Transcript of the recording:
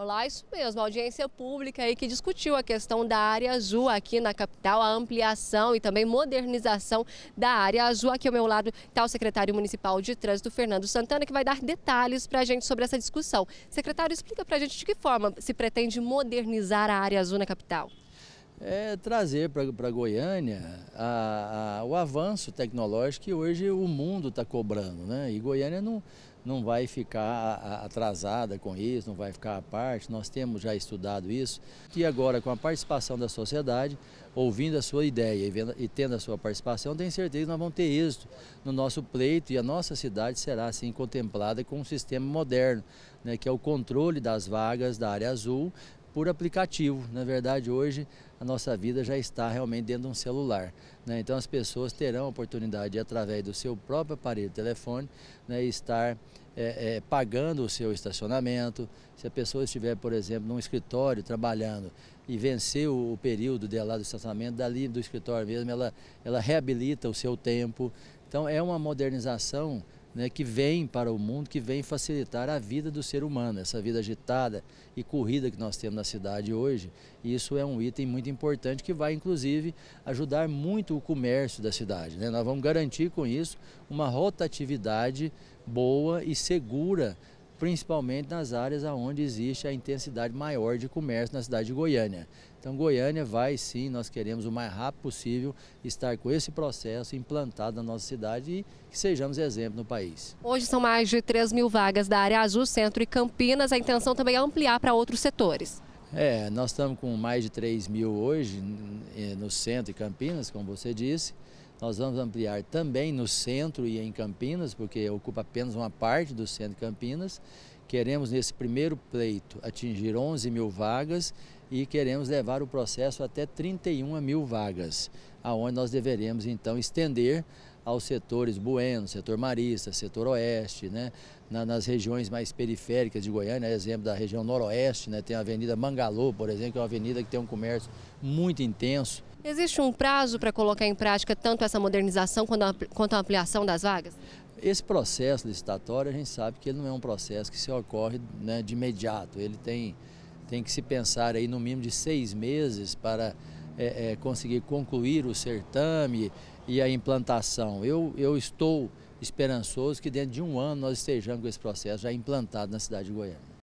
Olá, isso mesmo. audiência pública aí que discutiu a questão da área azul aqui na capital, a ampliação e também modernização da área azul. Aqui ao meu lado está o secretário municipal de trânsito, Fernando Santana, que vai dar detalhes para a gente sobre essa discussão. Secretário, explica para a gente de que forma se pretende modernizar a área azul na capital é trazer para Goiânia a, a, o avanço tecnológico que hoje o mundo está cobrando. Né? E Goiânia não, não vai ficar atrasada com isso, não vai ficar à parte. Nós temos já estudado isso. E agora, com a participação da sociedade, ouvindo a sua ideia e, vendo, e tendo a sua participação, tenho certeza que nós vamos ter êxito no nosso pleito e a nossa cidade será assim contemplada com um sistema moderno, né, que é o controle das vagas da área azul por aplicativo. Na verdade, hoje a nossa vida já está realmente dentro de um celular. Né? Então as pessoas terão a oportunidade, através do seu próprio aparelho de telefone, né, estar é, é, pagando o seu estacionamento. Se a pessoa estiver, por exemplo, num escritório trabalhando e vencer o, o período dela do estacionamento, dali do escritório mesmo, ela, ela reabilita o seu tempo. Então é uma modernização né, que vem para o mundo, que vem facilitar a vida do ser humano, essa vida agitada e corrida que nós temos na cidade hoje. E isso é um item muito importante que vai, inclusive, ajudar muito o comércio da cidade. Né? Nós vamos garantir com isso uma rotatividade boa e segura principalmente nas áreas onde existe a intensidade maior de comércio na cidade de Goiânia. Então Goiânia vai sim, nós queremos o mais rápido possível estar com esse processo implantado na nossa cidade e que sejamos exemplo no país. Hoje são mais de 3 mil vagas da área azul, centro e Campinas. A intenção também é ampliar para outros setores. É, nós estamos com mais de 3 mil hoje no centro e Campinas, como você disse. Nós vamos ampliar também no centro e em Campinas, porque ocupa apenas uma parte do centro de Campinas. Queremos, nesse primeiro pleito, atingir 11 mil vagas e queremos levar o processo até 31 mil vagas, aonde nós deveremos, então, estender aos setores Bueno, setor Marista, setor Oeste, né? Na, nas regiões mais periféricas de Goiânia, né? exemplo da região Noroeste, né? tem a Avenida Mangalô, por exemplo, que é uma avenida que tem um comércio muito intenso, Existe um prazo para colocar em prática tanto essa modernização quanto a ampliação das vagas? Esse processo licitatório, a gente sabe que ele não é um processo que se ocorre né, de imediato. Ele tem, tem que se pensar aí no mínimo de seis meses para é, é, conseguir concluir o certame e a implantação. Eu, eu estou esperançoso que dentro de um ano nós estejamos com esse processo já implantado na cidade de Goiânia.